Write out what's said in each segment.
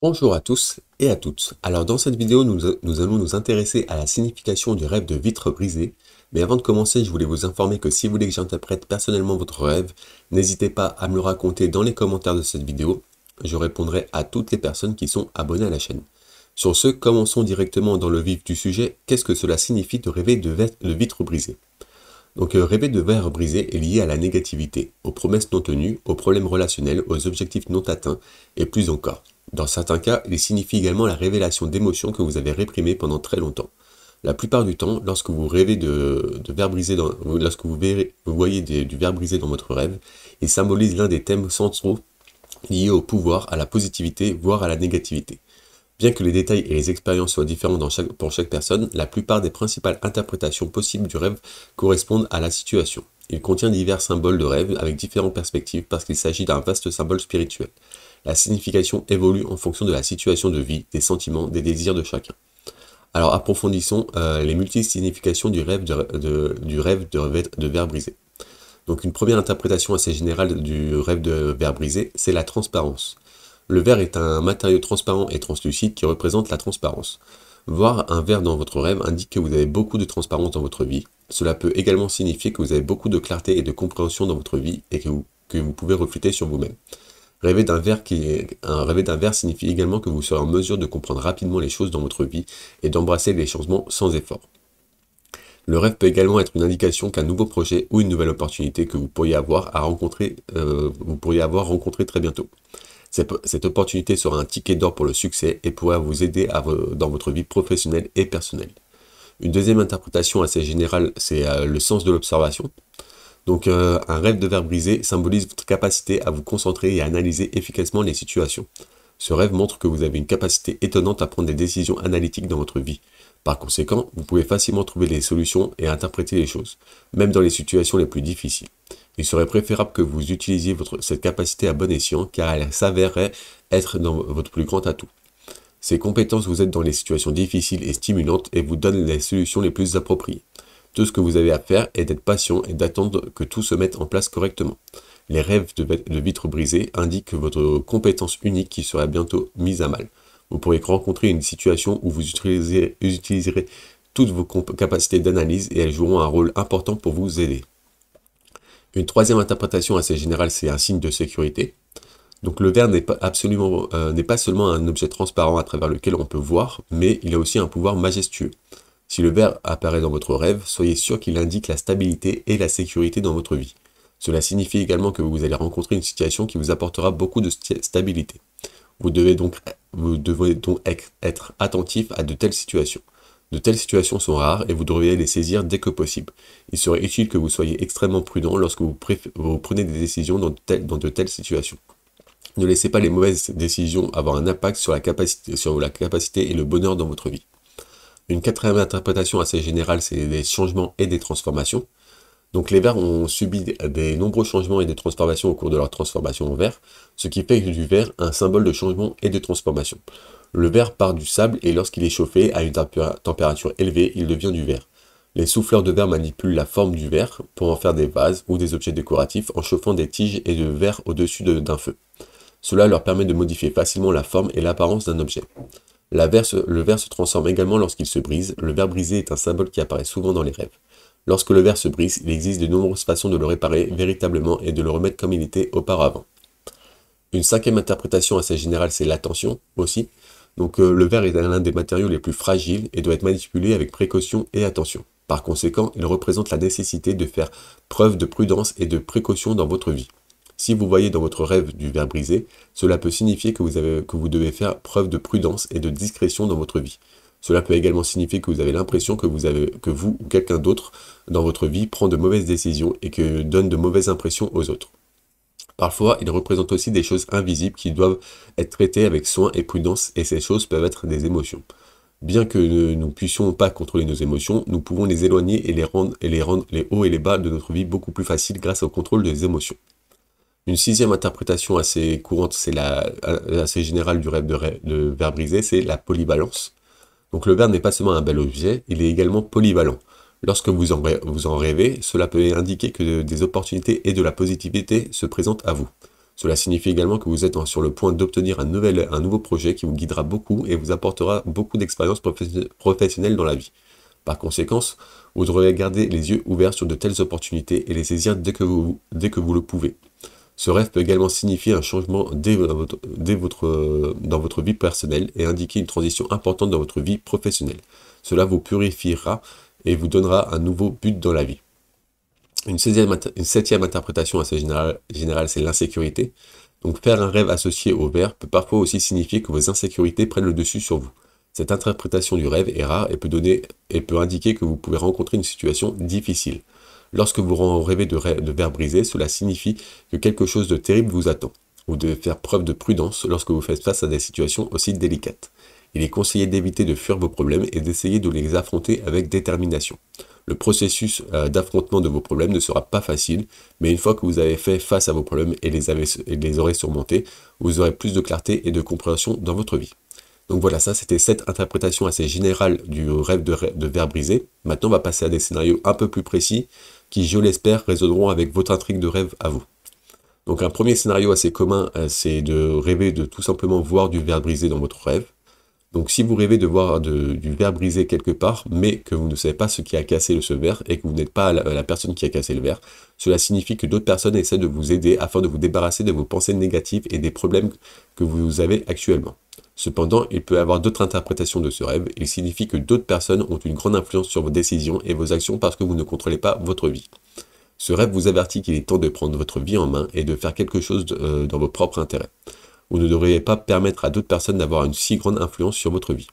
Bonjour à tous et à toutes. Alors dans cette vidéo, nous, allons nous intéresser à la signification du rêve de vitre brisée. Mais avant de commencer, je voulais vous informer que si vous voulez que j'interprète personnellement votre rêve, n'hésitez pas à me le raconter dans les commentaires de cette vidéo. Je répondrai à toutes les personnes qui sont abonnées à la chaîne. Sur ce, commençons directement dans le vif du sujet. Qu'est-ce que cela signifie de rêver de, de vitre brisée donc euh, rêver de verre brisé est lié à la négativité, aux promesses non tenues, aux problèmes relationnels, aux objectifs non atteints et plus encore. Dans certains cas, il signifie également la révélation d'émotions que vous avez réprimées pendant très longtemps. La plupart du temps, lorsque vous rêvez de, verre brisé lorsque vous, voyez du verre brisé dans votre rêve, il symbolise l'un des thèmes centraux liés au pouvoir, à la positivité, voire à la négativité. Bien que les détails et les expériences soient différents pour chaque personne, la plupart des principales interprétations possibles du rêve correspondent à la situation. Il contient divers symboles de rêve avec différentes perspectives parce qu'il s'agit d'un vaste symbole spirituel. La signification évolue en fonction de la situation de vie, des sentiments, des désirs de chacun. Alors approfondissons euh, les multiples significations du rêve de, du rêve de, verre brisé. Donc une première interprétation assez générale du rêve de verre brisé, c'est la transparence. Le verre est un matériau transparent et translucide qui représente la transparence. Voir un verre dans votre rêve indique que vous avez beaucoup de transparence dans votre vie. Cela peut également signifier que vous avez beaucoup de clarté et de compréhension dans votre vie et que vous pouvez refléter sur vous-même. Rêver d'un verre, qui un, d'un verre signifie également que vous serez en mesure de comprendre rapidement les choses dans votre vie et d'embrasser les changements sans effort. Le rêve peut également être une indication qu'un nouveau projet ou une nouvelle opportunité que vous pourriez avoir, à rencontrer, euh, vous pourriez avoir rencontré très bientôt. Cette, opportunité sera un ticket d'or pour le succès et pourra vous aider dans votre vie professionnelle et personnelle. Une deuxième interprétation assez générale, c'est euh, le sens de l'observation. Donc euh, un rêve de verre brisé symbolise votre capacité à vous concentrer et à analyser efficacement les situations. Ce rêve montre que vous avez une capacité étonnante à prendre des décisions analytiques dans votre vie. Par conséquent, vous pouvez facilement trouver des solutions et interpréter les choses, même dans les situations les plus difficiles. Il serait préférable que vous utilisiez cette capacité à bon escient car elle s'avérerait être dans votre plus grand atout. Ces compétences vous aident dans les situations difficiles et stimulantes et vous donnent les solutions les plus appropriées ce que vous avez à faire est d'être patient et d'attendre que tout se mette en place correctement. Les rêves de vitres brisées indiquent votre compétence unique qui sera bientôt mise à mal. Vous pourriez rencontrer une situation où vous utiliserez, toutes vos capacités d'analyse et elles joueront un rôle important pour vous aider. Une troisième interprétation assez générale, c'est un signe de sécurité. Donc le verre n'est absolument, euh, n'est pas seulement un objet transparent à travers lequel on peut voir, mais il a aussi un pouvoir majestueux. Si le vert apparaît dans votre rêve, soyez sûr qu'il indique la stabilité et la sécurité dans votre vie. Cela signifie également que vous allez rencontrer une situation qui vous apportera beaucoup de stabilité. Vous devez donc, être attentif à de telles situations. De telles situations sont rares et vous devriez les saisir dès que possible. Il serait utile que vous soyez extrêmement prudent lorsque vous, prenez des décisions dans de, telles, situations. Ne laissez pas les mauvaises décisions avoir un impact sur la, sur la capacité et le bonheur dans votre vie. Une quatrième interprétation assez générale, c'est des changements et des transformations. Donc les vers ont subi des nombreux changements et des transformations au cours de leur transformation en verre, ce qui fait du verre un symbole de changement et de transformation. Le verre part du sable et lorsqu'il est chauffé à une température élevée, il devient du verre. Les souffleurs de verre manipulent la forme du verre pour en faire des vases ou des objets décoratifs en chauffant des tiges et de verre au-dessus d'un feu. Cela leur permet de modifier facilement la forme et l'apparence d'un objet le verre se transforme également lorsqu'il se brise. Le verre brisé est un symbole qui apparaît souvent dans les rêves. Lorsque le verre se brise, il existe de nombreuses façons de le réparer véritablement et de le remettre comme il était auparavant. Une cinquième interprétation assez générale, c'est l'attention aussi. Donc euh, le verre est l'un des matériaux les plus fragiles et doit être manipulé avec précaution et attention. Par conséquent, il représente la nécessité de faire preuve de prudence et de précaution dans votre vie. Si vous voyez dans votre rêve du verre brisé, cela peut signifier que vous, devez faire preuve de prudence et de discrétion dans votre vie. Cela peut également signifier que vous avez l'impression que vous, ou quelqu'un d'autre dans votre vie prend de mauvaises décisions et que donne de mauvaises impressions aux autres. Parfois, il représente aussi des choses invisibles qui doivent être traitées avec soin et prudence et ces choses peuvent être des émotions. Bien que nous ne puissions pas contrôler nos émotions, nous pouvons les éloigner et les rendre, et les rendre les hauts et les bas de notre vie beaucoup plus faciles grâce au contrôle des émotions. Une sixième interprétation assez courante, c'est la, euh, assez générale du rêve de, de verre brisé, c'est la polyvalence. Donc le verre n'est pas seulement un bel objet, il est également polyvalent. Lorsque vous en, rêvez, cela peut indiquer que des opportunités et de la positivité se présentent à vous. Cela signifie également que vous êtes sur le point d'obtenir un, un nouveau projet qui vous guidera beaucoup et vous apportera beaucoup d'expérience professionnelle dans la vie. Par conséquent, vous devrez garder les yeux ouverts sur de telles opportunités et les saisir dès que vous, dès que vous le pouvez. Ce rêve peut également signifier un changement dans votre vie personnelle et indiquer une transition importante dans votre vie professionnelle. Cela vous purifiera et vous donnera un nouveau but dans la vie. Une, septième, interprétation assez générale, c'est l'insécurité. Donc faire un rêve associé au vert peut parfois aussi signifier que vos insécurités prennent le dessus sur vous. Cette interprétation du rêve est rare peut, donner, et peut indiquer que vous pouvez rencontrer une situation difficile. Lorsque vous rêvez de, verre brisé, cela signifie que quelque chose de terrible vous attend. Ou devez faire preuve de prudence lorsque vous faites face à des situations aussi délicates. Il est conseillé d'éviter de fuir vos problèmes et d'essayer de les affronter avec détermination. Le processus euh, d'affrontement de vos problèmes ne sera pas facile, mais une fois que vous avez fait face à vos problèmes et les, aurez surmontés, vous aurez plus de clarté et de compréhension dans votre vie. Donc voilà, ça c'était cette interprétation assez générale du rêve de, de verre brisé. Maintenant, on va passer à des scénarios un peu plus précis qui, je l'espère, résonneront avec votre intrigue de rêve à vous. Donc un premier scénario assez commun, euh, c'est de rêver de tout simplement voir du verre brisé dans votre rêve. Donc si vous rêvez de voir du verre brisé quelque part, mais que vous ne savez pas ce qui a cassé ce verre et que vous n'êtes pas la, personne qui a cassé le verre, cela signifie que d'autres personnes essaient de vous aider afin de vous débarrasser de vos pensées négatives et des problèmes que vous avez actuellement. Cependant, il peut y avoir d'autres interprétations de ce rêve. Il signifie que d'autres personnes ont une grande influence sur vos décisions et vos actions parce que vous ne contrôlez pas votre vie. Ce rêve vous avertit qu'il est temps de prendre votre vie en main et de faire quelque chose euh, dans vos propres intérêts. Vous ne devriez pas permettre à d'autres personnes d'avoir une si grande influence sur votre vie.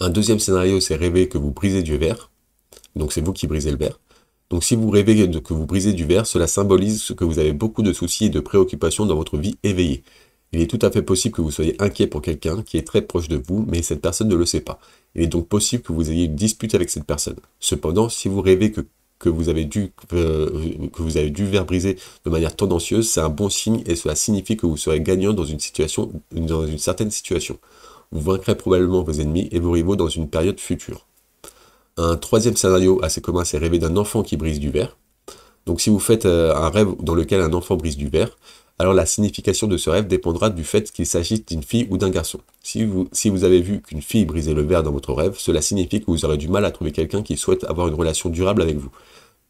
Un deuxième scénario, c'est rêver que vous brisez du verre. Donc c'est vous qui brisez le verre. Donc si vous rêvez que vous brisez du verre, cela symbolise que vous avez beaucoup de soucis et de préoccupations dans votre vie éveillée. Il est tout à fait possible que vous soyez inquiet pour quelqu'un qui est très proche de vous, mais cette personne ne le sait pas. Il est donc possible que vous ayez une dispute avec cette personne. Cependant, si vous rêvez que, vous avez dû que vous avez dû euh, verre briser de manière tendancieuse, c'est un bon signe et cela signifie que vous serez gagnant dans une situation dans une certaine situation. Vous vaincrez probablement vos ennemis et vos rivaux dans une période future. Un troisième scénario assez commun, c'est rêver d'un enfant qui brise du verre. Donc si vous faites euh, un rêve dans lequel un enfant brise du verre, alors la signification de ce rêve dépendra du fait qu'il s'agisse d'une fille ou d'un garçon. Si vous, si vous avez vu qu'une fille brisait le verre dans votre rêve, cela signifie que vous aurez du mal à trouver quelqu'un qui souhaite avoir une relation durable avec vous.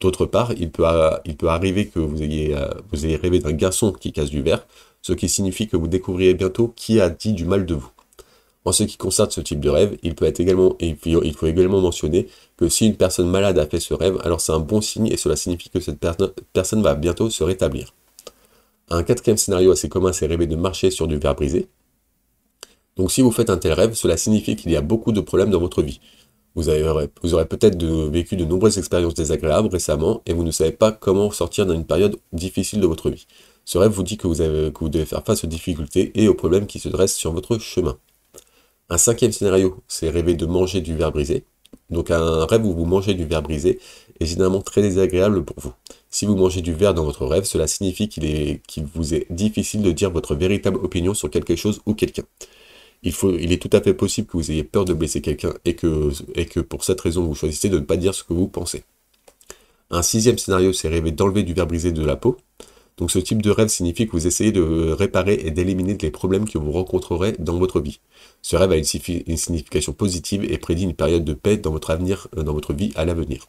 D'autre part, il peut, euh, il peut, arriver que euh, vous ayez, rêvé d'un garçon qui casse du verre, ce qui signifie que vous découvrirez bientôt qui a dit du mal de vous. En ce qui concerne ce type de rêve, il, peut être également, il faut également mentionner que si une personne malade a fait ce rêve, alors c'est un bon signe et cela signifie que cette personne va bientôt se rétablir. Un quatrième scénario assez commun, c'est rêver de marcher sur du verre brisé. Donc si vous faites un tel rêve, cela signifie qu'il y a beaucoup de problèmes dans votre vie. Vous, vous aurez peut-être vécu de nombreuses expériences désagréables récemment et vous ne savez pas comment sortir d'une période difficile de votre vie. Ce rêve vous dit que vous, avez, que vous devez faire face aux difficultés et aux problèmes qui se dressent sur votre chemin. Un cinquième scénario, c'est rêver de manger du verre brisé. Donc un rêve où vous mangez du verre brisé est généralement très désagréable pour vous. Si vous mangez du verre dans votre rêve, cela signifie qu'il vous est difficile de dire votre véritable opinion sur quelque chose ou quelqu'un. Il, il, est tout à fait possible que vous ayez peur de blesser quelqu'un et que, et que pour cette raison vous choisissez de ne pas dire ce que vous pensez. Un sixième scénario, c'est rêver d'enlever du verre brisé de la peau. Donc ce type de rêve signifie que vous essayez de réparer et d'éliminer les problèmes que vous rencontrerez dans votre vie. Ce rêve a une, signification positive et prédit une période de paix dans votre, avenir, euh, dans votre vie à l'avenir.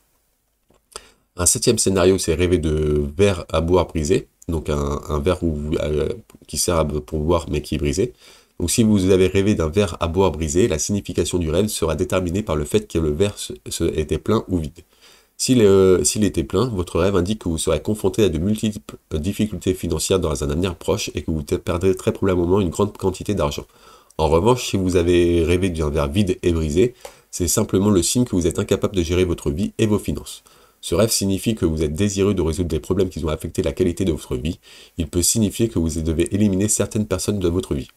Un septième scénario, c'est rêver de verre à boire brisé, donc un, verre euh, qui sert pour boire mais qui est brisé. Donc si vous avez rêvé d'un verre à boire brisé, la signification du rêve sera déterminée par le fait que le verre était plein ou vide. Euh, s'il était plein, votre rêve indique que vous serez confronté à de multiples euh, difficultés financières dans un avenir proche et que vous perdrez très probablement une grande quantité d'argent. En revanche, si vous avez rêvé d'un verre vide et brisé, c'est simplement le signe que vous êtes incapable de gérer votre vie et vos finances. Ce rêve signifie que vous êtes désireux de résoudre des problèmes qui ont affecté la qualité de votre vie. Il peut signifier que vous devez éliminer certaines personnes de votre vie.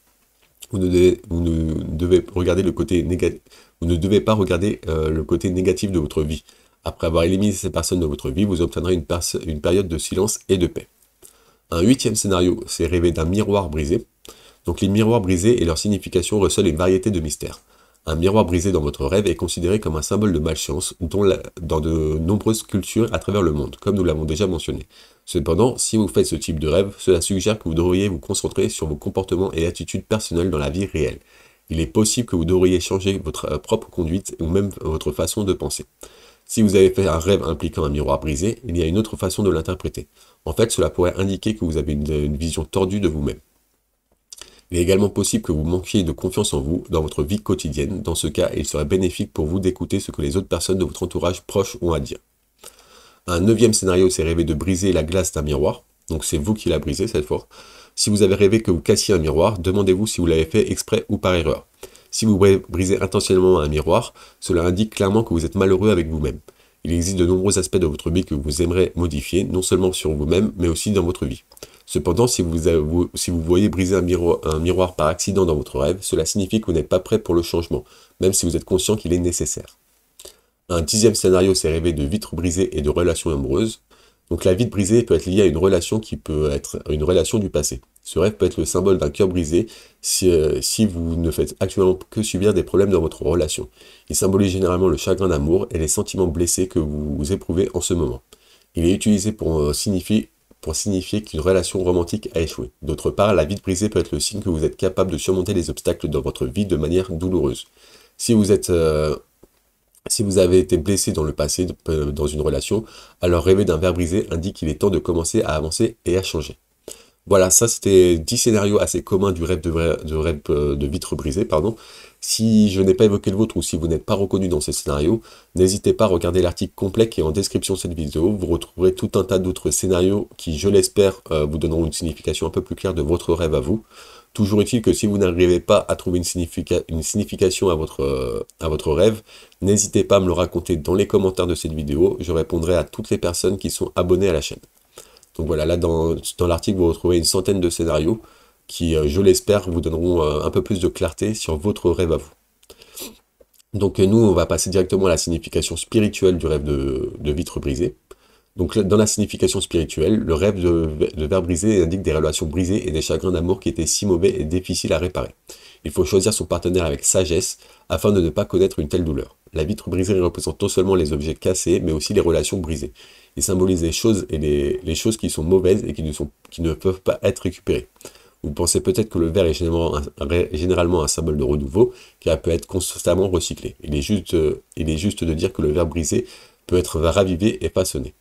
Vous ne devez, regarder ne devez pas regarder euh, le côté négatif de votre vie. Après avoir éliminé ces personnes de votre vie, vous obtiendrez une, période de silence et de paix. Un huitième scénario, c'est rêver d'un miroir brisé. Donc les miroirs brisés et leur signification recèlent une variété de mystères. Un miroir brisé dans votre rêve est considéré comme un symbole de malchance dans de nombreuses cultures à travers le monde, comme nous l'avons déjà mentionné. Cependant, si vous faites ce type de rêve, cela suggère que vous devriez vous concentrer sur vos comportements et attitudes personnelles dans la vie réelle. Il est possible que vous devriez changer votre euh, propre conduite ou même votre façon de penser. Si vous avez fait un rêve impliquant un miroir brisé, il y a une autre façon de l'interpréter. En fait, cela pourrait indiquer que vous avez une, vision tordue de vous-même. Il est également possible que vous manquiez de confiance en vous dans votre vie quotidienne. Dans ce cas, il serait bénéfique pour vous d'écouter ce que les autres personnes de votre entourage proche ont à dire. Un neuvième scénario, c'est rêver de briser la glace d'un miroir. Donc c'est vous qui l'a brisé cette fois. Si vous avez rêvé que vous cassiez un miroir, demandez-vous si vous l'avez fait exprès ou par erreur. Si vous brisez intentionnellement un miroir, cela indique clairement que vous êtes malheureux avec vous-même. Il existe de nombreux aspects de votre vie que vous aimeriez modifier, non seulement sur vous-même, mais aussi dans votre vie. Cependant, si vous, voyez briser un miroir, un miroir par accident dans votre rêve, cela signifie que vous n'êtes pas prêt pour le changement, même si vous êtes conscient qu'il est nécessaire. Un dixième scénario, c'est rêver de vitres brisées et de relations amoureuses. Donc la vie brisée peut être liée à une relation qui peut être une relation du passé. Ce rêve peut être le symbole d'un cœur brisé si, euh, si, vous ne faites actuellement que subir des problèmes dans votre relation. Il symbolise généralement le chagrin d'amour et les sentiments blessés que vous éprouvez en ce moment. Il est utilisé pour euh, signifier pour signifier qu'une relation romantique a échoué. D'autre part, la vie brisée peut être le signe que vous êtes capable de surmonter les obstacles dans votre vie de manière douloureuse. Si vous êtes euh, si vous avez été blessé dans le passé, euh, dans une relation, alors rêver d'un verre brisé indique qu'il est temps de commencer à avancer et à changer. Voilà, ça c'était 10 scénarios assez communs du rêve de, rêve euh, de vitre brisée. Pardon. Si je n'ai pas évoqué le vôtre ou si vous n'êtes pas reconnu dans ces scénarios, n'hésitez pas à regarder l'article complet qui est en description de cette vidéo. Vous retrouverez tout un tas d'autres scénarios qui, je l'espère, euh, vous donneront une signification un peu plus claire de votre rêve à vous. Toujours est-il que si vous n'arrivez pas à trouver une, signification à votre, rêve, n'hésitez pas à me le raconter dans les commentaires de cette vidéo. Je répondrai à toutes les personnes qui sont abonnées à la chaîne. Donc voilà, là dans, dans l'article, vous retrouvez une centaine de scénarios qui, euh, je l'espère, vous donneront euh, un peu plus de clarté sur votre rêve à vous. Donc euh, nous, on va passer directement à la signification spirituelle du rêve de, de vitre brisée. Donc dans la signification spirituelle, le rêve de, verre brisé indique des relations brisées et des chagrins d'amour qui étaient si mauvais et difficiles à réparer. Il faut choisir son partenaire avec sagesse afin de ne pas connaître une telle douleur. La vitre brisée représente non seulement les objets cassés, mais aussi les relations brisées. Il symbolise les choses et les, choses qui sont mauvaises et qui ne, peuvent pas être récupérées. Vous pensez peut-être que le verre est généralement un, symbole de renouveau, car il peut être constamment recyclé. Il est, juste, euh, il est juste de dire que le verre brisé peut être ravivé et façonné.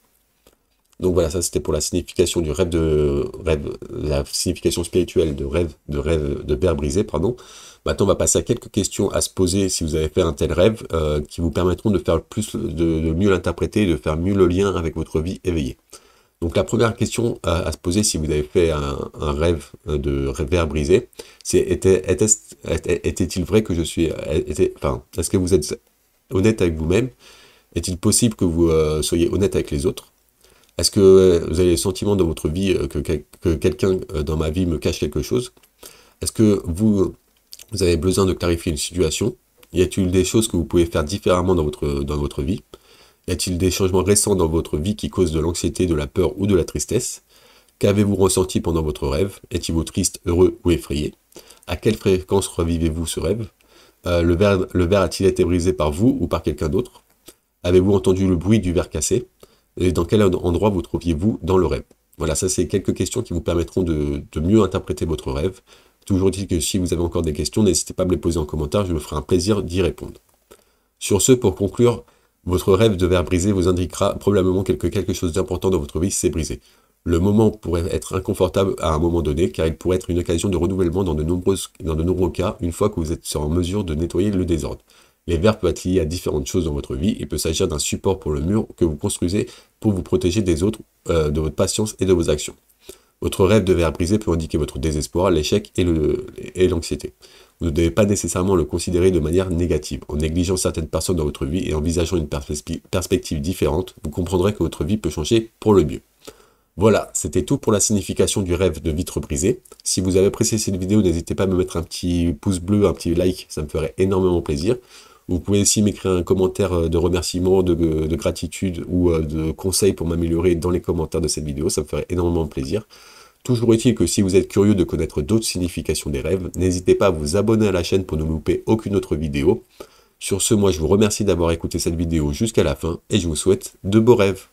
Donc voilà, ça c'était pour la signification du rêve de rêve, la signification spirituelle de rêve de rêve de verre brisé, pardon. Maintenant, on va passer à quelques questions à se poser si vous avez fait un tel rêve, euh, qui vous permettront de faire plus, de, mieux l'interpréter, de faire mieux le lien avec votre vie éveillée. Donc la première question à, se poser si vous avez fait un, rêve euh, de verre brisé, c'est était, il vrai que je suis, enfin, est-ce que vous êtes honnête avec vous-même Est-il possible que vous euh, soyez honnête avec les autres est-ce que euh, vous avez le sentiment dans votre vie euh, que, quelqu'un euh, dans ma vie me cache quelque chose Est-ce que vous, avez besoin de clarifier une situation Y a-t-il des choses que vous pouvez faire différemment dans votre, dans votre vie Y a-t-il des changements récents dans votre vie qui causent de l'anxiété, de la peur ou de la tristesse Qu'avez-vous ressenti pendant votre rêve Étiez-vous triste, heureux ou effrayé À quelle fréquence revivez-vous ce rêve Le verre, le verre a-t-il été brisé par vous ou par quelqu'un d'autre Avez-vous entendu le bruit du verre cassé et dans quel endroit vous trouviez-vous dans le rêve Voilà, ça c'est quelques questions qui vous permettront de, mieux interpréter votre rêve. Toujours dit que si vous avez encore des questions, n'hésitez pas à me les poser en commentaire, je me ferai un plaisir d'y répondre. Sur ce, pour conclure, votre rêve de verre brisé vous indiquera probablement quelque, quelque chose d'important dans votre vie s'est brisé. Le moment pourrait être inconfortable à un moment donné, car il pourrait être une occasion de renouvellement dans de, dans de nombreux cas, une fois que vous êtes en mesure de nettoyer le désordre. Les verres peuvent être liés à différentes choses dans votre vie. Il peut s'agir d'un support pour le mur que vous construisez pour vous protéger des autres, euh, de votre patience et de vos actions. Votre rêve de verre brisé peut indiquer votre désespoir, l'échec et l'anxiété. Vous ne devez pas nécessairement le considérer de manière négative. En négligeant certaines personnes dans votre vie et envisageant une perspective différente, vous comprendrez que votre vie peut changer pour le mieux. Voilà, c'était tout pour la signification du rêve de vitre brisée. Si vous avez apprécié cette vidéo, n'hésitez pas à me mettre un petit pouce bleu, un petit like, ça me ferait énormément plaisir. Vous pouvez aussi m'écrire un commentaire euh, de remerciement, de, euh, gratitude ou euh, de conseil pour m'améliorer dans les commentaires de cette vidéo. Ça me ferait énormément plaisir. Toujours est-il que si vous êtes curieux de connaître d'autres significations des rêves, n'hésitez pas à vous abonner à la chaîne pour ne louper aucune autre vidéo. Sur ce, moi je vous remercie d'avoir écouté cette vidéo jusqu'à la fin et je vous souhaite de beaux rêves.